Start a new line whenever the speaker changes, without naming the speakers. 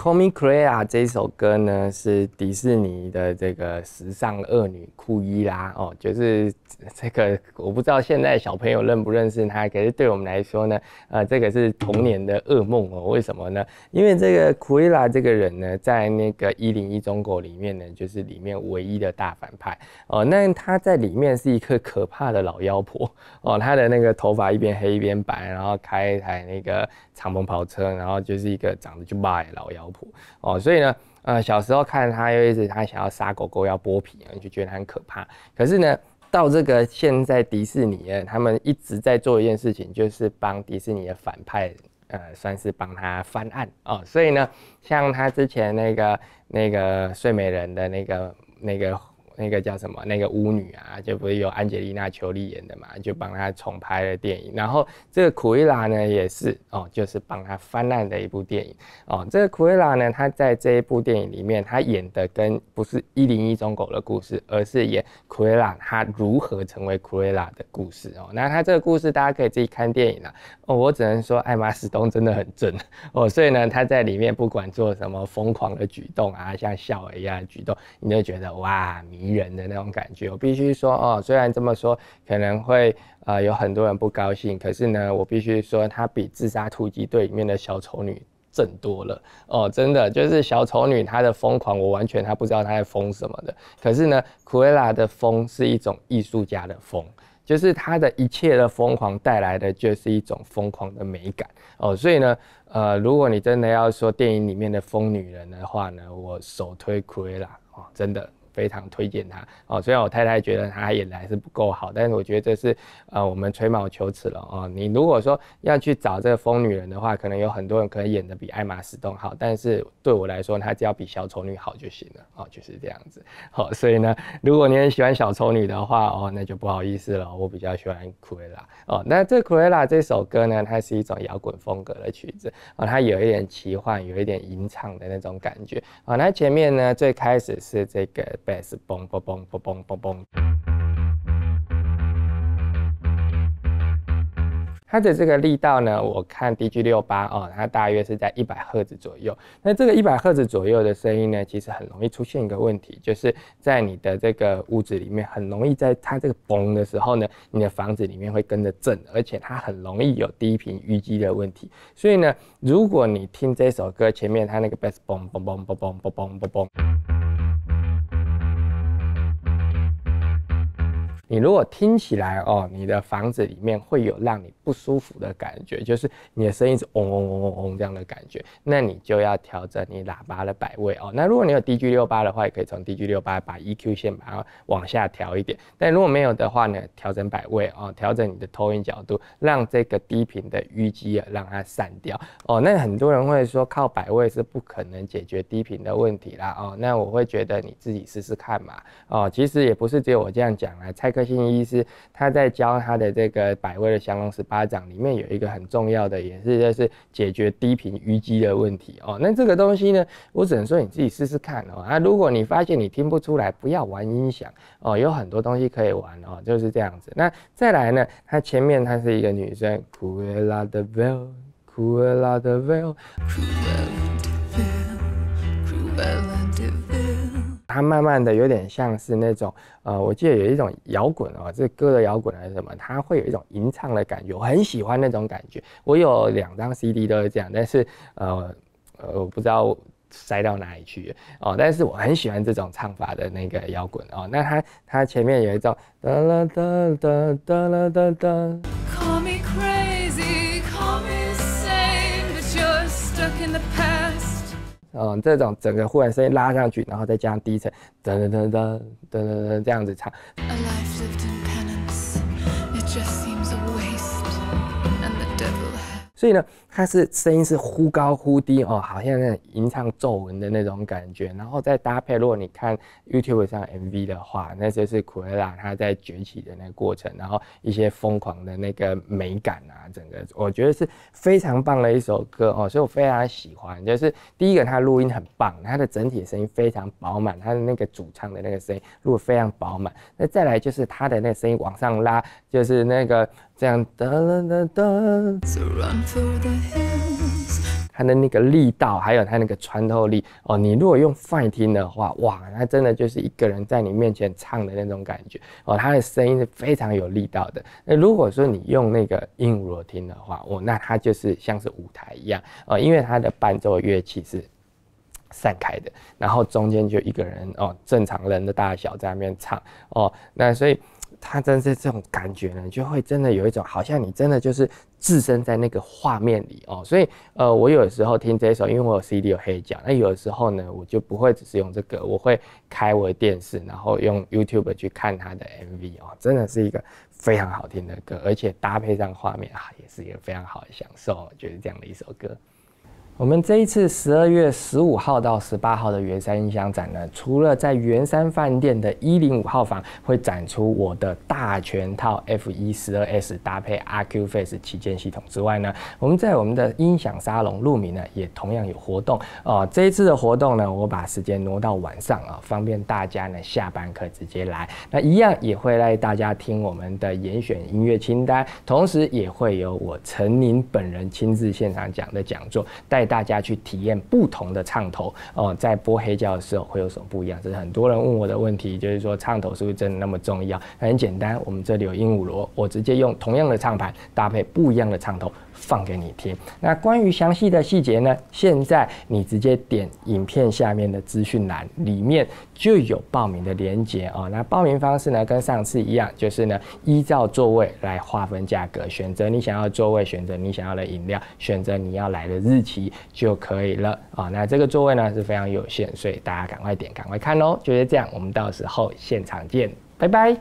Call Me c r e a 这一首歌呢，是迪士尼的这个时尚恶女库伊拉哦，就是这个我不知道现在小朋友认不认识她，可是对我们来说呢，呃，这个是童年的噩梦哦。为什么呢？因为这个库伊拉这个人呢，在那个《一零一中国》里面呢，就是里面唯一的大反派哦。那她在里面是一个可怕的老妖婆哦，她的那个头发一边黑一边白，然后开一台那个敞篷跑车，然后就是一个长得就妈老妖。哦，所以呢，呃，小时候看他又一直他想要杀狗狗要剥皮啊，就觉得很可怕。可是呢，到这个现在迪士尼他们一直在做一件事情，就是帮迪士尼的反派，呃，算是帮他翻案哦。所以呢，像他之前那个那个睡美人的那个那个。那个叫什么？那个巫女啊，就不是有安吉丽娜·邱莉演的嘛？就帮她重拍了电影。然后这个库伊拉呢，也是哦，就是帮她翻烂的一部电影哦。这个库伊拉呢，她在这一部电影里面，她演的跟不是《一零一中狗》的故事，而是演库伊拉她如何成为库伊拉的故事哦。那她这个故事，大家可以自己看电影啦。哦，我只能说艾玛·斯东真的很正哦。所以呢，他在里面不管做什么疯狂的举动啊，像笑一样的举动，你就觉得哇迷。人的那种感觉，我必须说哦，虽然这么说可能会呃有很多人不高兴，可是呢，我必须说她比《自杀突击队》里面的小丑女正多了哦，真的就是小丑女她的疯狂，我完全她不知道她在疯什么的。可是呢，库伊拉的疯是一种艺术家的疯，就是她的一切的疯狂带来的就是一种疯狂的美感哦，所以呢，呃，如果你真的要说电影里面的疯女人的话呢，我首推库伊拉哦，真的。非常推荐她哦，虽然我太太觉得她演的还是不够好，但是我觉得这是呃我们吹毛求疵了哦。你如果说要去找这个疯女人的话，可能有很多人可能演的比艾玛斯东好，但是对我来说，她只要比小丑女好就行了哦，就是这样子。好，所以呢，如果你很喜欢小丑女的话哦，那就不好意思了，我比较喜欢库伊拉哦。那这库伊拉这首歌呢，它是一种摇滚风格的曲子啊，它有一点奇幻，有一点吟唱的那种感觉啊。那前面呢，最开始是这个。bass 嘣嘣嘣嘣嘣嘣它的这个力道呢，我看 DG 六八哦，它大约是在一百赫兹左右。那这个一百赫兹左右的声音呢，其实很容易出现一个问题，就是在你的这个屋子里面，很容易在它这个嘣的时候呢，你的房子里面会跟着震，而且它很容易有低频淤积的问题。所以呢，如果你听这首歌前面它那个 bass 嘣嘣嘣嘣嘣嘣嘣你如果听起来哦，你的房子里面会有让你不舒服的感觉，就是你的声音是嗡嗡嗡嗡嗡这样的感觉，那你就要调整你喇叭的摆位哦。那如果你有 D G 六八的话，也可以从 D G 六八把 E Q 线把它往下调一点。但如果没有的话呢，调整摆位哦，调整你的投影角度，让这个低频的淤积啊让它散掉哦。那很多人会说靠摆位是不可能解决低频的问题啦哦。那我会觉得你自己试试看嘛哦。其实也不是只有我这样讲啊，蔡。个信医师他在教他的这个百味的降龙十八掌里面有一个很重要的演示，就是解决低频淤积的问题哦。那这个东西呢，我只能说你自己试试看哦。啊，如果你发现你听不出来，不要玩音响哦。有很多东西可以玩哦，就是这样子。那再来呢，他前面他是一个女生，Cruella de Vil，Cruella de Vil，Cruella de v l c r u e l l a 它慢慢的有点像是那种，呃，我记得有一种摇滚哦，这歌的摇滚还是什么，他会有一种吟唱的感觉，我很喜欢那种感觉。我有两张 CD 都是这样，但是呃呃，我不知道塞到哪里去哦。但是我很喜欢这种唱法的那个摇滚哦。那他他前面有一种哒啦哒哒哒啦哒哒。嗯，这种整个忽然声音拉上去，然后再加上低沉，噔噔噔噔噔噔噔，这样子唱。所以呢。它是声音是忽高忽低哦，好像在吟唱皱纹的那种感觉，然后再搭配。如果你看 YouTube 上 MV 的话，那就是 u e l a 他在崛起的那个过程，然后一些疯狂的那个美感啊，整个我觉得是非常棒的一首歌哦，所以我非常喜欢。就是第一个，他录音很棒，他的整体声音非常饱满，他的那个主唱的那个声音录非常饱满。那再来就是他的那个声音往上拉，就是那个这样哒哒哒。它的那个力道，还有它那个穿透力哦，你如果用放听的话，哇，那真的就是一个人在你面前唱的那种感觉哦。他的声音是非常有力道的。那如果说你用那个鹉螺听的话，哦，那它就是像是舞台一样哦，因为它的伴奏乐器是散开的，然后中间就一个人哦，正常人的大小在那边唱哦，那所以。它真是这种感觉呢，就会真的有一种好像你真的就是置身在那个画面里哦。所以，呃，我有时候听这首，因为我有 CD 有黑胶，那有的时候呢，我就不会只是用这个，我会开我的电视，然后用 YouTube 去看他的 MV 哦，真的是一个非常好听的歌，而且搭配上画面啊，也是一个非常好的享受，觉得这样的一首歌。我们这一次十二月十五号到十八号的圆山音响展呢，除了在圆山饭店的一零五号房会展出我的大全套 F 一十二 S 搭配 RQ Face 旗舰系统之外呢，我们在我们的音响沙龙露米呢也同样有活动哦。这一次的活动呢，我把时间挪到晚上啊，方便大家呢下班可以直接来。那一样也会带大家听我们的严选音乐清单，同时也会有我陈宁本人亲自现场讲的讲座带。大家去体验不同的唱头哦，在播黑胶的时候会有什么不一样？这是很多人问我的问题，就是说唱头是不是真的那么重要？很简单，我们这里有鹦鹉螺，我直接用同样的唱盘搭配不一样的唱头。放给你听。那关于详细的细节呢？现在你直接点影片下面的资讯栏，里面就有报名的连接哦。那报名方式呢，跟上次一样，就是呢依照座位来划分价格，选择你想要的座位，选择你想要的饮料，选择你要来的日期就可以了啊。那这个座位呢是非常有限，所以大家赶快点，赶快看哦。就是这样，我们到时候现场见，拜拜。